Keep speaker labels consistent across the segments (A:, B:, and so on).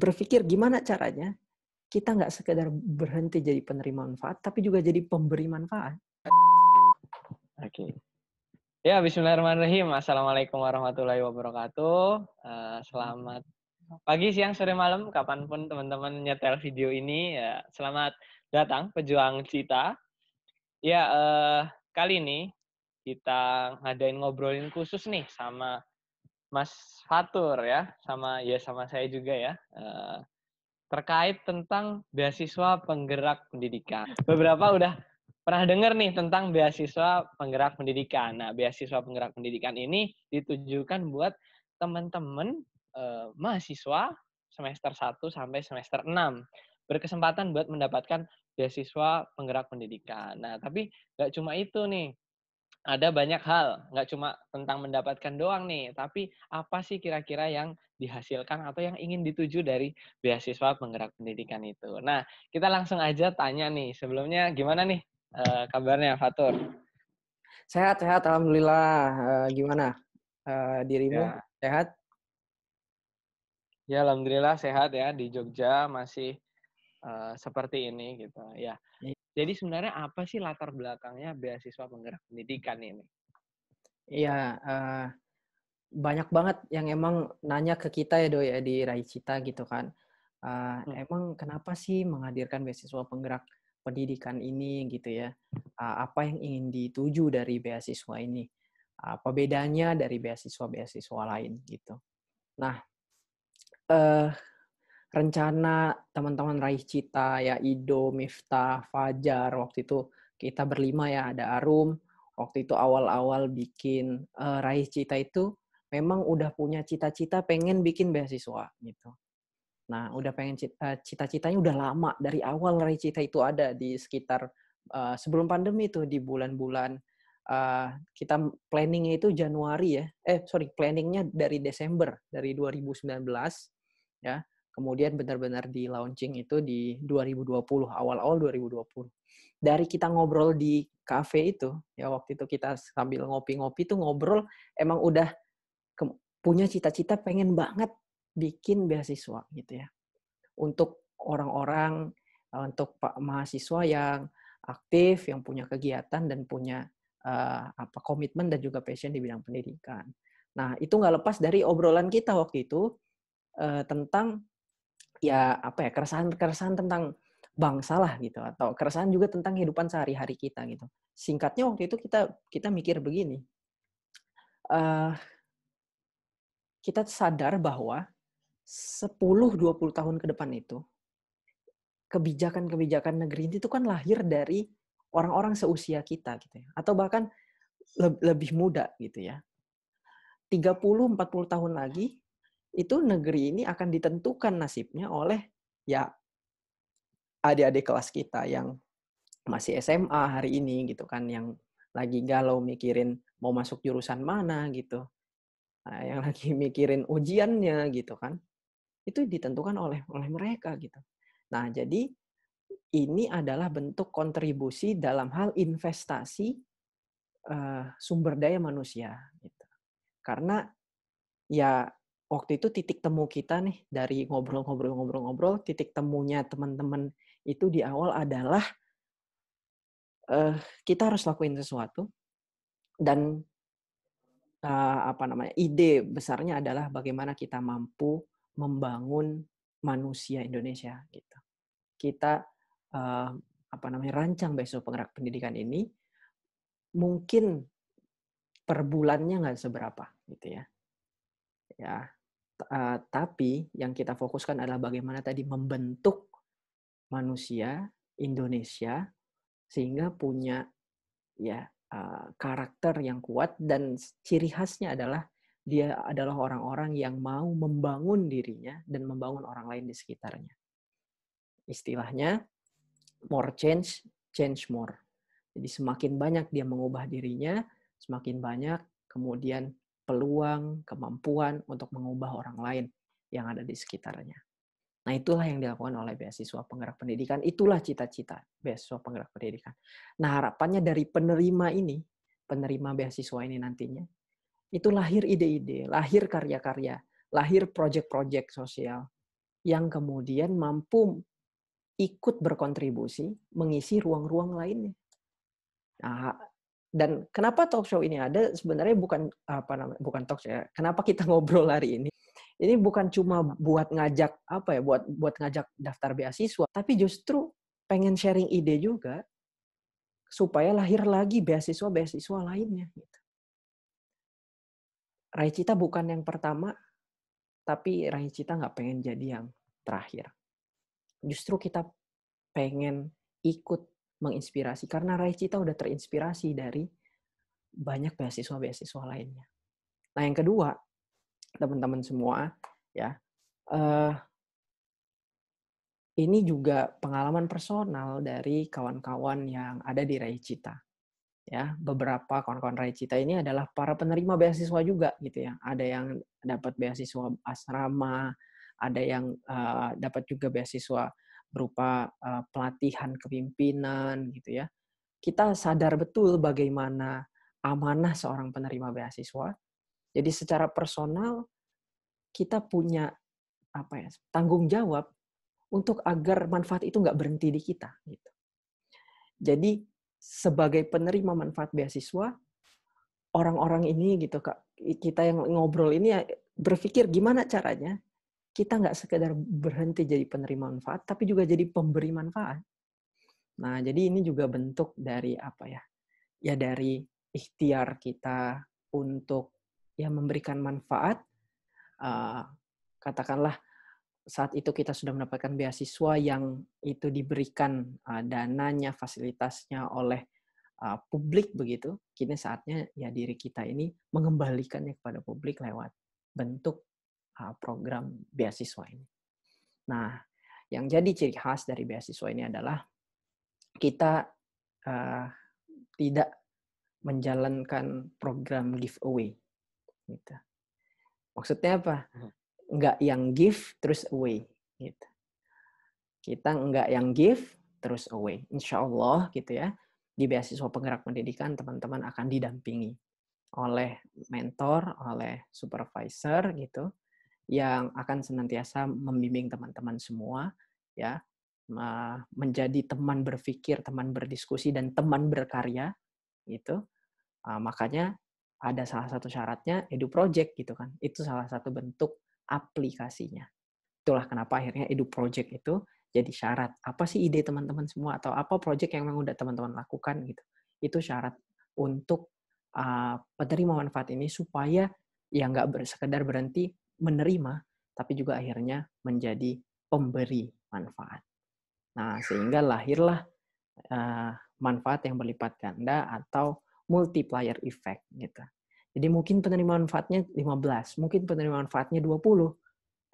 A: berpikir gimana caranya kita nggak sekedar berhenti jadi penerima manfaat, tapi juga jadi pemberi manfaat. Oke. Okay.
B: Ya, Bismillahirrahmanirrahim. Assalamualaikum warahmatullahi wabarakatuh. Uh, selamat pagi, siang, sore, malam, kapanpun teman-teman nyetel video ini. Ya, selamat datang, pejuang cita. Ya, uh, kali ini kita ngadain ngobrolin khusus nih sama Mas Fatur ya, sama ya sama saya juga ya. Uh, terkait tentang beasiswa penggerak pendidikan. Beberapa udah pernah dengar nih tentang beasiswa penggerak pendidikan. Nah, beasiswa penggerak pendidikan ini ditujukan buat teman-teman eh, mahasiswa semester 1 sampai semester 6 berkesempatan buat mendapatkan beasiswa penggerak pendidikan. Nah, tapi nggak cuma itu nih ada banyak hal, nggak cuma tentang mendapatkan doang nih, tapi apa sih kira-kira yang dihasilkan atau yang ingin dituju dari beasiswa penggerak pendidikan itu. Nah, kita langsung aja tanya nih, sebelumnya gimana nih uh, kabarnya Fatur?
A: Sehat-sehat, Alhamdulillah. Uh, gimana uh, dirimu? Ya. Sehat?
B: Ya, Alhamdulillah sehat ya di Jogja, masih Eh, seperti ini gitu ya. Iya. Jadi sebenarnya apa sih latar belakangnya beasiswa penggerak pendidikan ini?
A: Iya, uh, banyak banget yang emang nanya ke kita ya do ya di Cita gitu kan. Uh, hmm. Emang kenapa sih menghadirkan beasiswa penggerak pendidikan ini gitu ya? Uh, apa yang ingin dituju dari beasiswa ini? apa bedanya dari beasiswa-beasiswa lain gitu. Nah, uh, rencana teman-teman raih cita ya Ido, Miftah, Fajar waktu itu kita berlima ya ada Arum waktu itu awal-awal bikin uh, raih cita itu memang udah punya cita-cita pengen bikin beasiswa gitu. Nah, udah pengen eh, cita-citanya udah lama dari awal raih cita itu ada di sekitar uh, sebelum pandemi itu di bulan-bulan uh, kita planningnya itu Januari ya. Eh, sorry, planningnya dari Desember dari 2019 ya kemudian benar-benar di launching itu di 2020 awal-awal 2020 dari kita ngobrol di cafe itu ya waktu itu kita sambil ngopi-ngopi tuh ngobrol emang udah punya cita-cita pengen banget bikin beasiswa gitu ya untuk orang-orang eh, untuk pak mahasiswa yang aktif yang punya kegiatan dan punya uh, apa komitmen dan juga passion di bidang pendidikan nah itu nggak lepas dari obrolan kita waktu itu uh, tentang ya apa ya keresahan-keresahan tentang bangsa lah gitu atau keresahan juga tentang kehidupan sehari-hari kita gitu. Singkatnya waktu itu kita kita mikir begini. Uh, kita sadar bahwa 10 20 tahun ke depan itu kebijakan-kebijakan negeri itu kan lahir dari orang-orang seusia kita gitu ya atau bahkan lebih muda gitu ya. 30 40 tahun lagi itu negeri ini akan ditentukan nasibnya oleh ya adik-adik kelas kita yang masih SMA hari ini gitu kan yang lagi galau mikirin mau masuk jurusan mana gitu nah, yang lagi mikirin ujiannya gitu kan itu ditentukan oleh oleh mereka gitu nah jadi ini adalah bentuk kontribusi dalam hal investasi uh, sumber daya manusia gitu karena ya waktu itu titik temu kita nih dari ngobrol-ngobrol-ngobrol-ngobrol titik temunya teman-teman itu di awal adalah uh, kita harus lakuin sesuatu dan uh, apa namanya ide besarnya adalah bagaimana kita mampu membangun manusia Indonesia gitu kita uh, apa namanya rancang besok penggerak pendidikan ini mungkin per bulannya nggak seberapa gitu ya ya uh, tapi yang kita fokuskan adalah bagaimana tadi membentuk manusia Indonesia sehingga punya ya uh, karakter yang kuat dan ciri khasnya adalah dia adalah orang-orang yang mau membangun dirinya dan membangun orang lain di sekitarnya. Istilahnya more change, change more. Jadi semakin banyak dia mengubah dirinya, semakin banyak kemudian peluang, kemampuan untuk mengubah orang lain yang ada di sekitarnya. Nah, itulah yang dilakukan oleh beasiswa penggerak pendidikan. Itulah cita-cita beasiswa penggerak pendidikan. Nah, harapannya dari penerima ini, penerima beasiswa ini nantinya, itu lahir ide-ide, lahir karya-karya, lahir proyek-proyek sosial yang kemudian mampu ikut berkontribusi mengisi ruang-ruang lainnya. Nah, dan kenapa talk show ini ada sebenarnya bukan apa namanya bukan talk show ya. Kenapa kita ngobrol hari ini? Ini bukan cuma buat ngajak apa ya, buat buat ngajak daftar beasiswa, tapi justru pengen sharing ide juga supaya lahir lagi beasiswa-beasiswa lainnya gitu. Cita bukan yang pertama, tapi Rai Cita nggak pengen jadi yang terakhir. Justru kita pengen ikut menginspirasi karena Rai Cita udah terinspirasi dari banyak beasiswa-beasiswa lainnya. Nah, yang kedua, teman-teman semua, ya, uh, ini juga pengalaman personal dari kawan-kawan yang ada di Rai Cita. Ya, beberapa kawan-kawan Rai Cita ini adalah para penerima beasiswa juga gitu ya. Ada yang dapat beasiswa asrama, ada yang uh, dapat juga beasiswa berupa uh, pelatihan kepimpinan gitu ya. Kita sadar betul bagaimana amanah seorang penerima beasiswa. Jadi secara personal kita punya apa ya tanggung jawab untuk agar manfaat itu nggak berhenti di kita. Gitu. Jadi sebagai penerima manfaat beasiswa, orang-orang ini gitu kak kita yang ngobrol ini ya berpikir gimana caranya kita nggak sekedar berhenti jadi penerima manfaat, tapi juga jadi pemberi manfaat. Nah, jadi ini juga bentuk dari apa ya? Ya dari ikhtiar kita untuk ya memberikan manfaat. Eh, katakanlah saat itu kita sudah mendapatkan beasiswa yang itu diberikan eh, dananya, fasilitasnya oleh eh, publik begitu, kini saatnya ya diri kita ini mengembalikannya kepada publik lewat bentuk Uh, program beasiswa ini. Nah, yang jadi ciri khas dari beasiswa ini adalah kita uh, tidak menjalankan program giveaway. Gitu. Maksudnya apa? Enggak hmm. yang give terus away. Gitu. Kita enggak yang give terus away. Insya Allah gitu ya, di beasiswa penggerak pendidikan teman-teman akan didampingi oleh mentor, oleh supervisor gitu, yang akan senantiasa membimbing teman-teman semua ya menjadi teman berpikir, teman berdiskusi dan teman berkarya gitu. Ah, makanya ada salah satu syaratnya edu project gitu kan. Itu salah satu bentuk aplikasinya. Itulah kenapa akhirnya edu project itu jadi syarat. Apa sih ide teman-teman semua atau apa project yang memang udah teman-teman lakukan gitu. Itu syarat untuk uh, penerima manfaat ini supaya ya nggak sekedar berhenti menerima, tapi juga akhirnya menjadi pemberi manfaat. Nah, sehingga lahirlah eh, manfaat yang berlipat ganda atau multiplier effect gitu. Jadi mungkin penerima manfaatnya 15, mungkin penerima manfaatnya 20,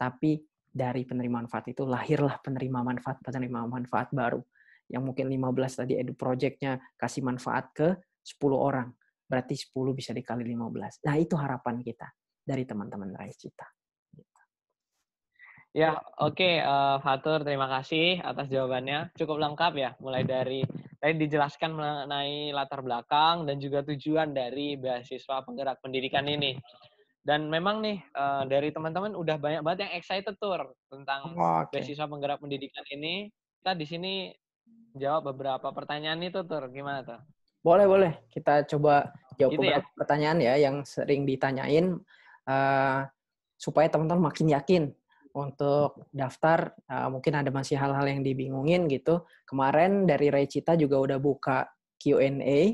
A: tapi dari penerima manfaat itu lahirlah penerima manfaat, penerima manfaat baru. Yang mungkin 15 tadi edu projectnya kasih manfaat ke 10 orang. Berarti 10 bisa dikali 15. Nah, itu harapan kita dari teman-teman Raih Cita.
B: Ya, oke, okay. uh, eh, Fatur, terima kasih atas jawabannya. Cukup lengkap ya, mulai dari tadi dijelaskan mengenai latar belakang dan juga tujuan dari beasiswa penggerak pendidikan ini. Dan memang nih, uh, dari teman-teman udah banyak banget yang excited tuh tentang
A: oh, okay. beasiswa
B: penggerak pendidikan ini. Kita di sini jawab beberapa pertanyaan itu, Tur. Gimana, tuh?
A: Boleh, boleh. Kita coba jawab gitu ya? beberapa ya? pertanyaan ya yang sering ditanyain. Uh, supaya teman-teman makin yakin untuk daftar uh, mungkin ada masih hal-hal yang dibingungin gitu kemarin dari Recita juga udah buka Q&A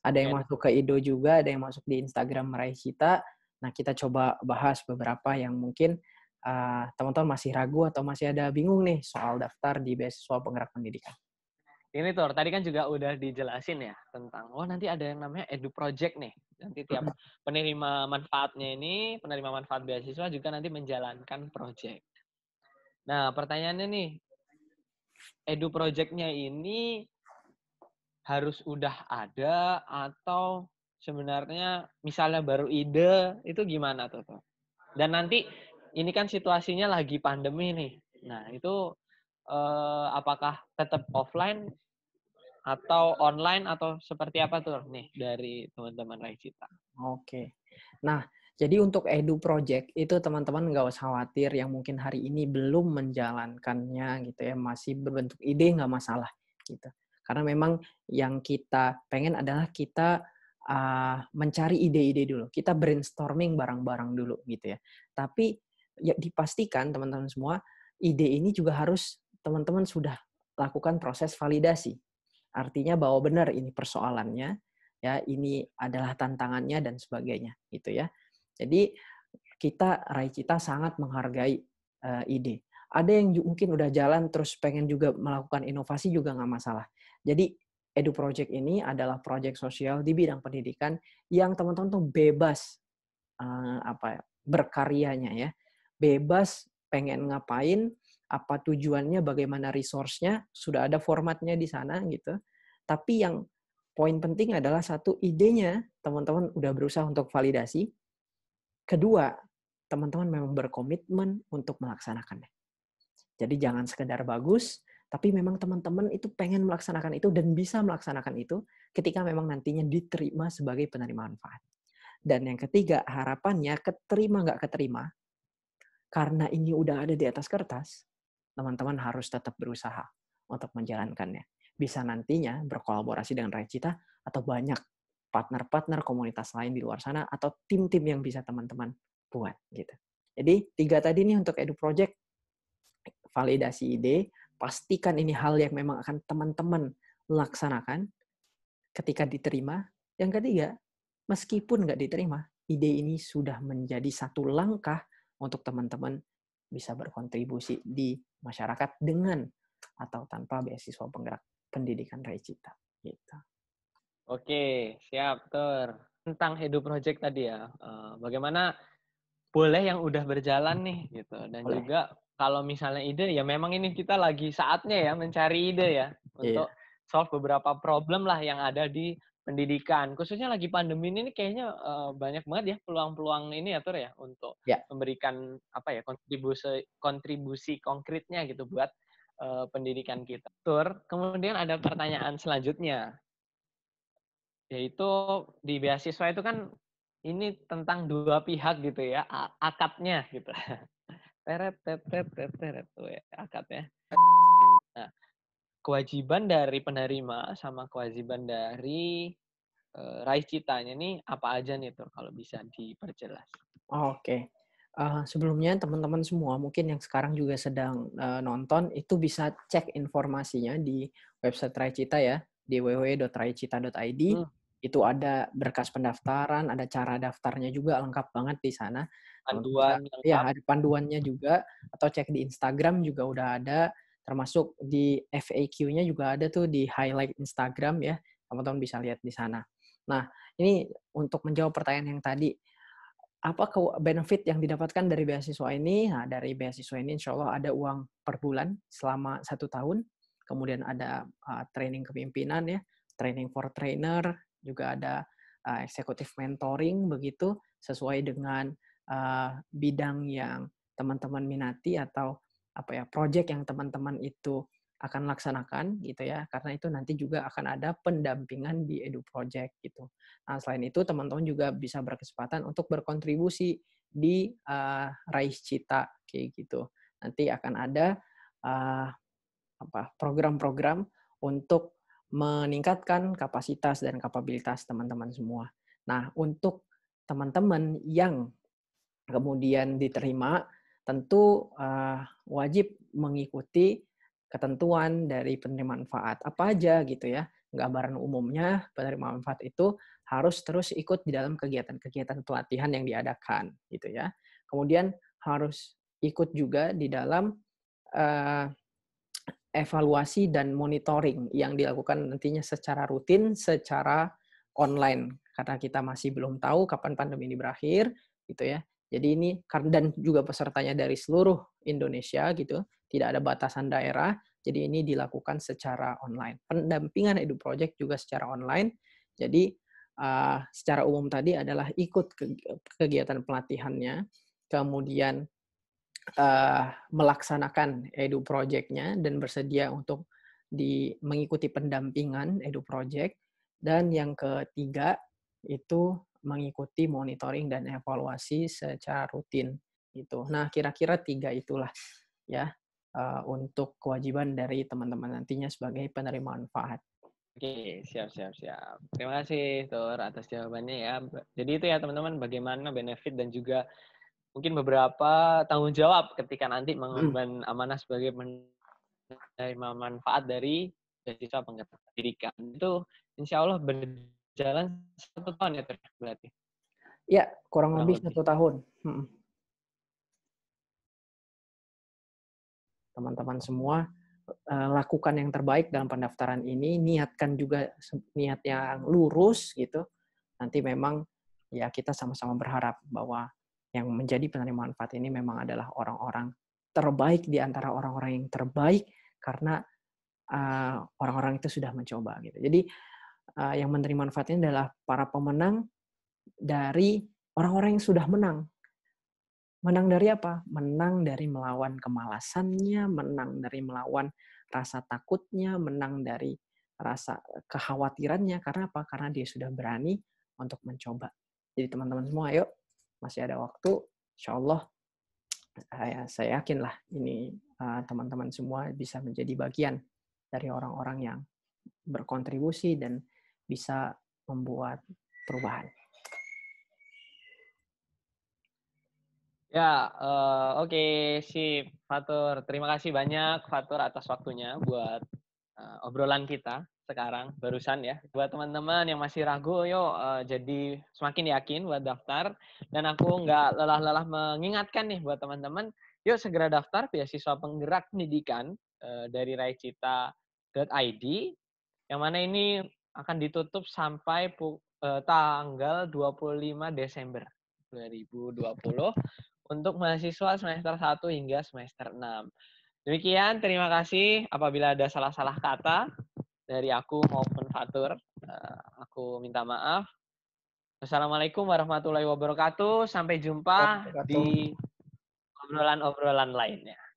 A: ada yang yeah. masuk ke Ido juga ada yang masuk di Instagram Recita nah kita coba bahas beberapa yang mungkin eh, teman-teman uh, masih ragu atau masih ada bingung nih soal daftar di beasiswa penggerak pendidikan
B: ini tuh tadi kan juga udah dijelasin ya tentang oh nanti ada yang namanya edu project nih nanti tiap mm-hmm. penerima manfaatnya ini penerima manfaat beasiswa juga nanti menjalankan project nah pertanyaannya nih edu projectnya ini harus udah ada atau sebenarnya misalnya baru ide itu gimana tuh tuh dan nanti ini kan situasinya lagi pandemi nih nah itu uh, apakah tetap offline atau online atau seperti apa tuh nih dari teman-teman kita
A: Oke. Nah, jadi untuk Edu Project itu teman-teman nggak usah khawatir yang mungkin hari ini belum menjalankannya gitu ya, masih berbentuk ide nggak masalah gitu. Karena memang yang kita pengen adalah kita uh, mencari ide-ide dulu, kita brainstorming barang-barang dulu gitu ya. Tapi ya dipastikan teman-teman semua ide ini juga harus teman-teman sudah lakukan proses validasi. Artinya bahwa benar ini persoalannya, ya ini adalah tantangannya dan sebagainya, gitu ya. Jadi kita Rai cita sangat menghargai uh, ide. Ada yang mungkin udah jalan terus pengen juga melakukan inovasi juga nggak masalah. Jadi Edu Project ini adalah proyek sosial di bidang pendidikan yang teman-teman tuh bebas uh, apa ya, berkaryanya ya, bebas pengen ngapain, apa tujuannya, bagaimana resource-nya, sudah ada formatnya di sana gitu. Tapi yang poin penting adalah satu idenya teman-teman udah berusaha untuk validasi. Kedua, teman-teman memang berkomitmen untuk melaksanakannya. Jadi jangan sekedar bagus, tapi memang teman-teman itu pengen melaksanakan itu dan bisa melaksanakan itu ketika memang nantinya diterima sebagai penerima manfaat. Dan yang ketiga, harapannya keterima nggak keterima, karena ini udah ada di atas kertas, teman-teman harus tetap berusaha untuk menjalankannya. Bisa nantinya berkolaborasi dengan Recita atau banyak partner-partner komunitas lain di luar sana atau tim-tim yang bisa teman-teman buat gitu. Jadi tiga tadi nih untuk Edu Project validasi ide, pastikan ini hal yang memang akan teman-teman laksanakan ketika diterima. Yang ketiga, meskipun nggak diterima, ide ini sudah menjadi satu langkah untuk teman-teman bisa berkontribusi di masyarakat dengan atau tanpa beasiswa penggerak pendidikan Rai Cita. Gitu.
B: Oke, siap Tur. Tentang Edu Project tadi ya, eh, bagaimana boleh yang udah berjalan nih gitu dan boleh. juga kalau misalnya ide ya memang ini kita lagi saatnya ya mencari ide ya iya.
A: untuk yeah.
B: solve beberapa problem lah yang ada di pendidikan. Khususnya lagi pandemi ini kayaknya banyak banget ya peluang-peluang ini ya Tur ya untuk ya. memberikan apa ya kontribusi kontribusi konkretnya gitu buat pendidikan kita. Tur, kemudian ada pertanyaan selanjutnya. Yaitu di beasiswa itu kan ini tentang dua pihak gitu ya, akadnya gitu. Teret, teret, teret, teret, tuh ya, akadnya kewajiban dari penerima sama kewajiban dari uh, raih citanya ini apa aja nih tuh kalau bisa diperjelas.
A: Oh, Oke. Okay. Uh, eh, sebelumnya teman-teman semua mungkin yang sekarang juga sedang uh, nonton itu bisa cek informasinya di website Cita ya di www.raicita.id. Hmm. Itu ada berkas pendaftaran, ada cara daftarnya juga lengkap banget di sana. Panduan. Ya, ada panduannya juga atau cek di Instagram juga udah ada termasuk di FAQ-nya juga ada tuh di highlight Instagram ya teman-teman bisa lihat di sana. Nah ini untuk menjawab pertanyaan yang tadi apa benefit yang didapatkan dari beasiswa ini? Nah, dari beasiswa ini insya Allah ada uang per bulan selama satu tahun, kemudian ada uh, training kepimpinan ya, training for trainer, juga ada uh, executive mentoring begitu sesuai dengan uh, bidang yang teman-teman minati atau apa ya project yang teman-teman itu akan laksanakan gitu ya karena itu nanti juga akan ada pendampingan di edu project gitu. Nah, selain itu teman-teman juga bisa berkesempatan untuk berkontribusi di uh, Raih Cita kayak gitu. Nanti akan ada uh, apa program-program untuk meningkatkan kapasitas dan kapabilitas teman-teman semua. Nah, untuk teman-teman yang kemudian diterima tentu uh, wajib mengikuti ketentuan dari penerima manfaat apa aja gitu ya gambaran umumnya penerima manfaat itu harus terus ikut di dalam kegiatan-kegiatan pelatihan yang diadakan gitu ya kemudian harus ikut juga di dalam uh, evaluasi dan monitoring yang dilakukan nantinya secara rutin secara online karena kita masih belum tahu kapan pandemi ini berakhir gitu ya jadi ini dan juga pesertanya dari seluruh Indonesia gitu, tidak ada batasan daerah. Jadi ini dilakukan secara online. Pendampingan Edu Project juga secara online. Jadi uh, secara umum tadi adalah ikut kegiatan pelatihannya, kemudian uh, melaksanakan Edu Projectnya dan bersedia untuk di mengikuti pendampingan Edu Project. Dan yang ketiga itu mengikuti monitoring dan evaluasi secara rutin gitu. Nah, kira-kira tiga itulah ya uh, untuk kewajiban dari teman-teman nantinya sebagai penerima manfaat.
B: Oke, siap, siap, siap. Terima kasih, Tor atas jawabannya ya. Jadi itu ya, teman-teman, bagaimana benefit dan juga mungkin beberapa tanggung jawab ketika nanti hmm. mengemban amanah sebagai penerima manfaat dari siswa pendidikan. Itu insya Allah ber jalan satu tahun ya berarti?
A: Ya, kurang, kurang lebih, lebih satu tahun. teman Teman-teman semua, eh, lakukan yang terbaik dalam pendaftaran ini, niatkan juga niat yang lurus gitu. Nanti memang ya kita sama-sama berharap bahwa yang menjadi penerima manfaat ini memang adalah orang-orang terbaik di antara orang-orang yang terbaik karena eh, orang-orang uh, orang -orang itu sudah mencoba gitu. Jadi Eh, yang menerima manfaatnya adalah para pemenang dari orang-orang yang sudah menang. Menang dari apa? Menang dari melawan kemalasannya, menang dari melawan rasa takutnya, menang dari rasa kekhawatirannya. Karena apa? Karena dia sudah berani untuk mencoba. Jadi teman-teman semua, ayo masih ada waktu. Insya Allah, eh, saya yakinlah ini eh, teman-teman semua bisa menjadi bagian dari orang-orang yang berkontribusi dan bisa membuat perubahan.
B: Ya, uh, oke, okay, sip. Fatur, terima kasih banyak Fatur atas waktunya buat uh, obrolan kita sekarang barusan ya. Buat teman-teman yang masih ragu, yo uh, eh, jadi semakin yakin buat daftar. Dan aku nggak lelah-lelah mengingatkan nih buat teman-teman, yuk segera daftar beasiswa penggerak pendidikan uh, dari raicita.id. Yang mana ini akan ditutup sampai pu, eh, tanggal 25 Desember 2020 untuk mahasiswa semester 1 hingga semester 6. Demikian, terima kasih. Apabila ada salah-salah kata dari aku maupun Fatur, eh, aku minta maaf. Assalamualaikum warahmatullahi wabarakatuh. Sampai jumpa di obrolan-obrolan lainnya.